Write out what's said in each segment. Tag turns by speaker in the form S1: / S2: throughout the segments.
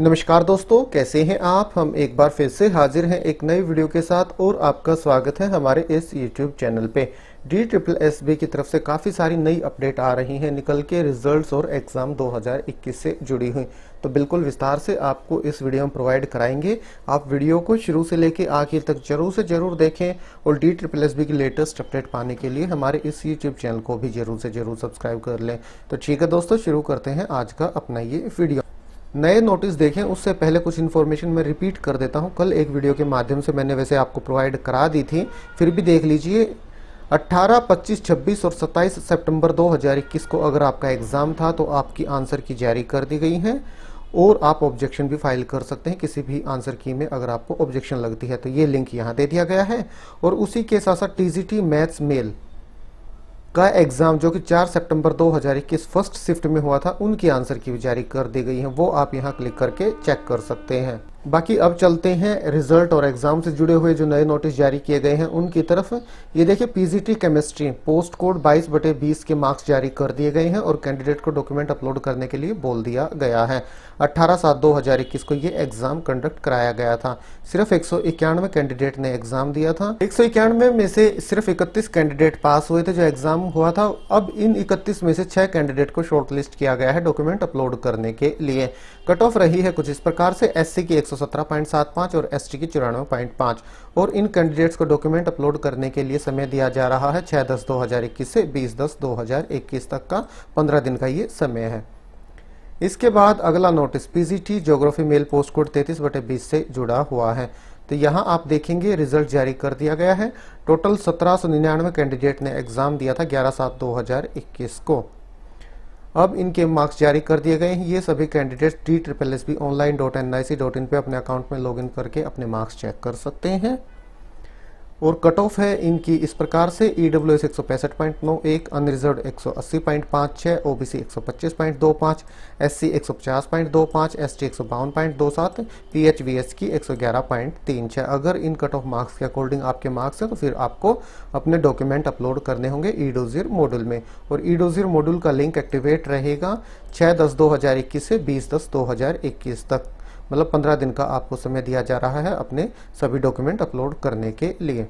S1: नमस्कार दोस्तों कैसे हैं आप हम एक बार फिर से हाजिर हैं एक नई वीडियो के साथ और आपका स्वागत है हमारे इस यूट्यूब चैनल पे डी ट्रिपल एस बी की तरफ से काफ़ी सारी नई अपडेट आ रही हैं निकल के रिजल्ट्स और एग्ज़ाम 2021 से जुड़ी हुई तो बिल्कुल विस्तार से आपको इस वीडियो में प्रोवाइड कराएंगे आप वीडियो को शुरू से लेके आखिर तक जरूर से जरूर देखें और डी ट्रिपल एस बी की लेटेस्ट अपडेट पाने के लिए हमारे इस यूट्यूब चैनल को भी जरूर से जरूर सब्सक्राइब कर लें तो ठीक है दोस्तों शुरू करते हैं आज का अपना ये वीडियो नए नोटिस देखें उससे पहले कुछ इन्फॉर्मेशन मैं रिपीट कर देता हूं कल एक वीडियो के माध्यम से मैंने वैसे आपको प्रोवाइड करा दी थी फिर भी देख लीजिए 18, 25, 26 और 27 सितंबर 2021 को अगर आपका एग्ज़ाम था तो आपकी आंसर की जारी कर दी गई है और आप ऑब्जेक्शन भी फाइल कर सकते हैं किसी भी आंसर की में अगर आपको ऑब्जेक्शन लगती है तो ये लिंक यहाँ दे दिया गया है और उसी के साथ साथ टी मैथ्स मेल का एग्ज़ाम जो कि 4 सितंबर 2021 फर्स्ट शिफ्ट में हुआ था उनकी आंसर की जारी कर दी गई है वो आप यहाँ क्लिक करके चेक कर सकते हैं बाकी अब चलते हैं रिजल्ट और एग्जाम से जुड़े हुए जो नए नोटिस जारी किए गए हैं उनकी तरफ ये देखिए पीजीटी केमिस्ट्री पोस्ट कोड 22 बटे 20 के मार्क्स जारी कर दिए गए हैं और कैंडिडेट को डॉक्यूमेंट अपलोड करने के लिए बोल दिया गया है 18 सात 2021 को ये एग्जाम कंडक्ट कराया गया था सिर्फ एक कैंडिडेट ने एग्जाम दिया था एक में से सिर्फ इकतीस कैंडिडेट पास हुए थे जो एग्जाम हुआ था अब इन इकतीस में से छह कैंडिडेट को शॉर्ट किया गया है डॉक्यूमेंट अपलोड करने के लिए कट ऑफ रही है कुछ इस प्रकार से एस की 117.75 और एसटी की चौरानवे और इन कैंडिडेट्स को डॉक्यूमेंट अपलोड करने के लिए समय दिया जा रहा है 6 दस 2021 से 20 दस 2021 तक का 15 दिन का ये समय है इसके बाद अगला notice PGT geography male post code तैतीस बटे बीस से जुड़ा हुआ है तो यहाँ आप देखेंगे रिजल्ट जारी कर दिया गया है टोटल सत्रह कैंडिडेट ने एग्जाम दिया था ग्यारह सात दो को अब इनके मार्क्स जारी कर दिए गए हैं ये सभी candidates D triple S B online dot N I C dot in पर अपने अकाउंट में लॉग इन करके अपने मार्क्स चेक कर सकते हैं और कट ऑफ है इनकी इस प्रकार से ई डब्ल्यू एस एक सौ पैंसठ पॉइंट नौ एक अनरिजर्व एक सौ अस्सी पॉइंट पाँच छः ओ बी सी एक सौ पच्चीस पॉइंट दो पाँच एस सी एक सौ पचास पॉइंट दो पाँच एस टी एक सौ बावन पॉइंट दो सात पी एच वी एस की एक सौ ग्यारह पॉइंट तीन छः अगर इन कट ऑफ मार्क्स के अकॉर्डिंग आपके मार्क्स हैं तो फिर आपको अपने डॉक्यूमेंट अपलोड करने होंगे ई डोजियर मॉड्यूल में और ई डोजियर मॉड्यूल का लिंक एक्टिवेट रहेगा छः दस दो हज़ार इक्कीस से बीस दस दो हज़ार इक्कीस तक मतलब पंद्रह दिन का आपको समय दिया जा रहा है अपने सभी डॉक्यूमेंट अपलोड करने के लिए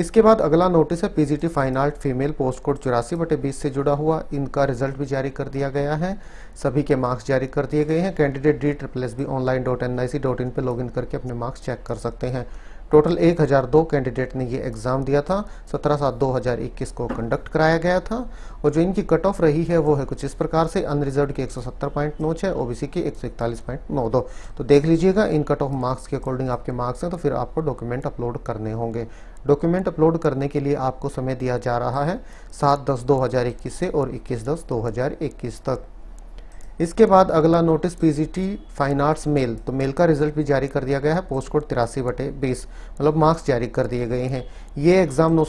S1: इसके बाद अगला नोटिस है PGT fine art female post code चौरासी बटे बीस से जुड़ा हुआ इनका रिजल्ट भी जारी कर दिया गया है सभी के मार्क्स जारी कर दिए गए हैं candidate D triple S B online dot N I C dot in पर लॉग इन करके अपने मार्क्स चेक कर सकते हैं टोटल 1002 कैंडिडेट ने ये एग्ज़ाम दिया था 17 सात 2021 को कंडक्ट कराया गया था और जो इनकी कट ऑफ रही है वो है कुछ इस प्रकार से अनरिजर्व की 170.96 ओबीसी की 141.92 तो देख लीजिएगा इन कट ऑफ मार्क्स के अकॉर्डिंग आपके मार्क्स हैं तो फिर आपको डॉक्यूमेंट अपलोड करने होंगे डॉक्यूमेंट अपलोड करने के लिए आपको समय दिया जा रहा है सात दस दो से और इक्कीस दस दो तक इसके बाद अगला notice PGT fine arts male तो मेल का रिजल्ट भी जारी कर दिया गया है पोस्ट कोड तिरासी बटे बीस मतलब मार्क्स जारी कर दिए गए हैं ये एग्ज़ाम नौ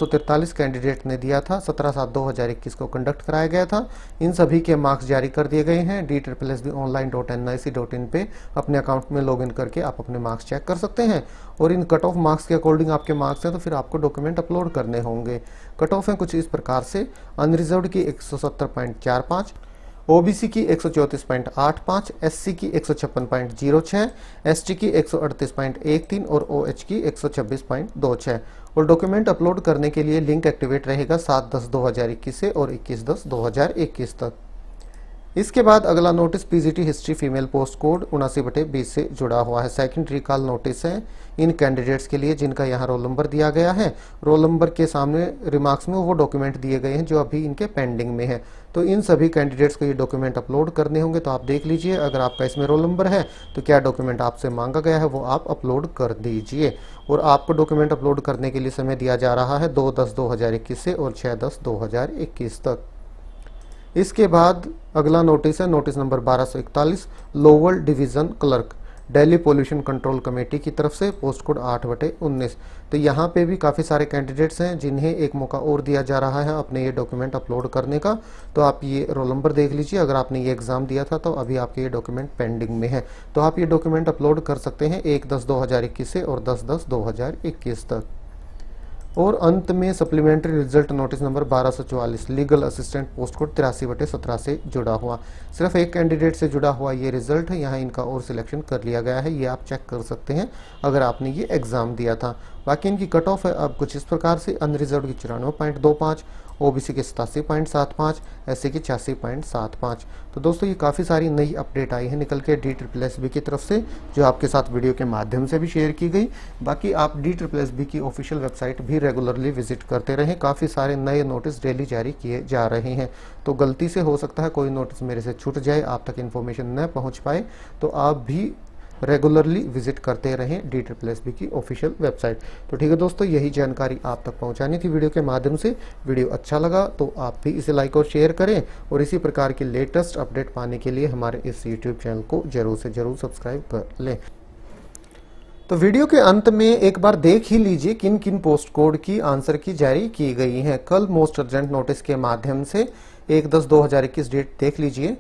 S1: कैंडिडेट ने दिया था सत्रह सात दो हज़ार इक्कीस को कंडक्ट कराया गया था इन सभी के मार्क्स जारी कर दिए गए हैं D triple S B online dot N I C dot in पे अपने अकाउंट में लॉग इन करके आप अपने मार्क्स चेक कर सकते हैं और इन कट ऑफ मार्क्स के अकॉर्डिंग आपके मार्क्स हैं तो फिर आपको डॉक्यूमेंट अपलोड करने होंगे कट ऑफ हैं कुछ इस प्रकार से अनरिजर्व की एक सौ सत्तर पॉइंट चार पाँच ओबीसी की एक सौ चौंतीस पॉइंट आठ पाँच एस सी की एक सौ छप्पन पॉइंट जीरो छः एस टी की एक सौ अड़तीस पॉइंट एक तीन और ओ OH एच की एक सौ छब्बीस पॉइंट दो छः और डॉक्यूमेंट अपलोड करने के लिए लिंक एक्टिवेट रहेगा सात दस दो हज़ार इक्कीस से और इक्कीस दस दो हज़ार इक्कीस तक इसके बाद अगला notice PGT history female post code उनासी बटे बीस से जुड़ा हुआ है सेकंड रिकॉल नोटिस है इन कैंडिडेट्स के लिए जिनका यहाँ रोल नंबर दिया गया है रोल नंबर के सामने रिमार्क्स में वो डॉक्यूमेंट दिए गए हैं जो अभी इनके पेंडिंग में है तो इन सभी कैंडिडेट्स को ये डॉक्यूमेंट अपलोड करने होंगे तो आप देख लीजिए अगर आपका इसमें रोल नंबर है तो क्या डॉक्यूमेंट आपसे मांगा गया है वो आप अपलोड कर दीजिए और आपको डॉक्यूमेंट अपलोड करने के लिए समय दिया जा रहा है दो दस दो हज़ार इक्कीस से और छः दस दो हज़ार इक्कीस तक इसके बाद अगला नोटिस है notice number 1241 lower division clerk Delhi pollution control committee की तरफ से पोस्ट कोड आठ बटे उन्नीस तो यहाँ पे भी काफ़ी सारे कैंडिडेट्स हैं जिन्हें एक मौका और दिया जा रहा है अपने ये डॉक्यूमेंट अपलोड करने का तो आप ये रोल नंबर देख लीजिए अगर आपने ये एग्ज़ाम दिया था तो अभी आपके ये डॉक्यूमेंट पेंडिंग में है तो आप ये डॉक्यूमेंट अपलोड कर सकते हैं एक दस दो हज़ार इक्कीस से और दस दस दो हज़ार इक्कीस तक और अंत में supplementary result notice number 1244 legal assistant post code तिरासी बटे सत्रह से जुड़ा हुआ सिर्फ एक कैंडिडेट से जुड़ा हुआ ये रिजल्ट है यहाँ इनका और सिलेक्शन कर लिया गया है ये आप चेक कर सकते हैं अगर आपने ये एग्ज़ाम दिया था बाकी इनकी कट ऑफ है अब कुछ इस प्रकार से अनरिजर्व की चौरानवे पॉइंट दो ओबीसी के सतासी पॉइंट सात पाँच एस की छियासी पॉइंट सात पाँच तो दोस्तों ये काफ़ी सारी नई अपडेट आई है निकल के डी ट्रिपल एस बी की तरफ से जो आपके साथ वीडियो के माध्यम से भी शेयर की गई बाकी आप डी ट्रिपल एस बी की ऑफिशियल वेबसाइट भी रेगुलरली विजिट करते रहें काफ़ी सारे नए नोटिस डेली जारी किए जा रहे हैं तो गलती से हो सकता है कोई नोटिस मेरे से छूट जाए आप तक इन्फॉर्मेशन न पहुँच पाए तो आप भी रेगुलरली विजिट करते रहें डी ट्रिपल एस बी की ऑफिशियल वेबसाइट तो ठीक है दोस्तों यही जानकारी आप तक पहुंचानी थी वीडियो के माध्यम से वीडियो अच्छा लगा तो आप भी इसे लाइक और शेयर करें और इसी प्रकार की लेटेस्ट अपडेट पाने के लिए हमारे इस यूट्यूब चैनल को जरूर से जरूर सब्सक्राइब कर लें तो वीडियो के अंत में एक बार देख ही लीजिए किन किन पोस्ट कोड की आंसर की जारी की गई है कल मोस्ट अर्जेंट नोटिस के माध्यम से एक दस दो हजार इक्कीस डेट देख लीजिए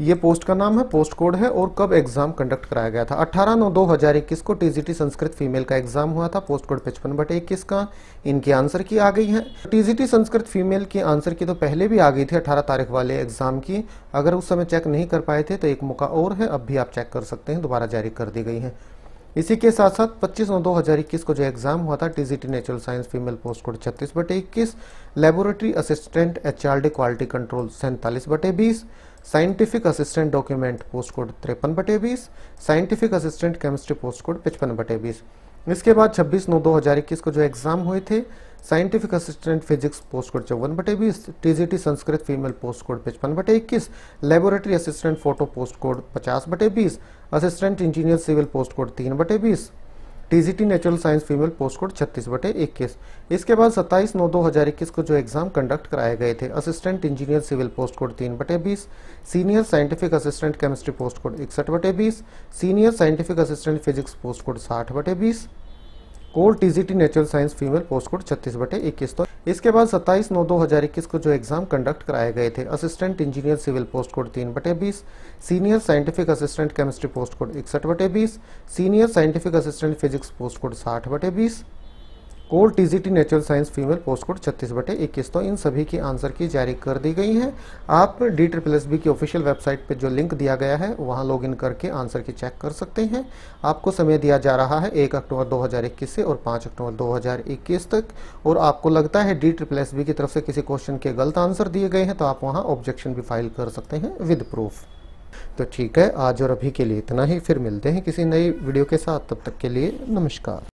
S1: ये पोस्ट का नाम है पोस्ट कोड है और कब एग्जाम कंडक्ट कराया गया था 18 नौ 2021 को टीजीटी संस्कृत फीमेल का एग्जाम हुआ था पोस्ट कोड पचपन बटे इक्कीस का इनकी आंसर की आ गई है टीजीटी संस्कृत फीमेल की आंसर की तो पहले भी आ गई थी 18 तारीख वाले एग्जाम की अगर उस समय चेक नहीं कर पाए थे तो एक मौका और है अब भी आप चेक कर सकते हैं दोबारा जारी कर दी गई है इसी के साथ साथ 25 नौ 2021 को जो एग्जाम हुआ था TGT natural science female post code 36 बटे इक्कीस laboratory assistant H quality control सैंतालीस बटे बीस scientific assistant document post code तिरपन बटे बीस scientific assistant chemistry post code पचपन बटे बीस इसके बाद 26 नौ 2021 को जो एग्ज़ाम हुए थे scientific assistant physics post code चौवन बटे बीस T Sanskrit female post code पचपन बटे इक्कीस laboratory assistant photo post code पचास बटे बीस assistant engineer civil post code तीन बटे बीस TGT natural science female post code छत्तीस बटे इक्कीस इसके बाद 27 नौ 2021 को जो एग्जाम कंडक्ट कराए गए थे assistant engineer civil post code तीन बटे बीस senior scientific assistant chemistry post code इकसठ बटे बीस senior scientific assistant physics post code साठ बटे बीस कोल TGT natural science female post code छत्तीस बटे इक्कीस तो इसके बाद 27 नौ दो हजार इक्कीस को जो एग्जाम कंडक्ट कराए गए थे assistant engineer civil post code तीन बटे बीस senior scientific assistant chemistry post code इकसठ बटे बीस senior scientific assistant physics post code साठ बटे बीस कोर T natural science female post code छत्तीस बटे इक्कीस तो इन सभी की आंसर की जारी कर दी गई हैं आप डी ट्रिपल एस बी की ऑफिशियल वेबसाइट पे जो लिंक दिया गया है वहाँ लॉग इन करके आंसर की चेक कर सकते हैं आपको समय दिया जा रहा है एक अक्टूबर 2021 से और पाँच अक्टूबर 2021 तक और आपको लगता है डी ट्रिपल एस बी की तरफ से किसी क्वेश्चन के गलत आंसर दिए गए हैं तो आप वहाँ ऑब्जेक्शन भी फाइल कर सकते हैं विद प्रूफ तो ठीक है आज और अभी के लिए इतना ही फिर मिलते हैं किसी नई वीडियो के साथ तब तक के लिए नमस्कार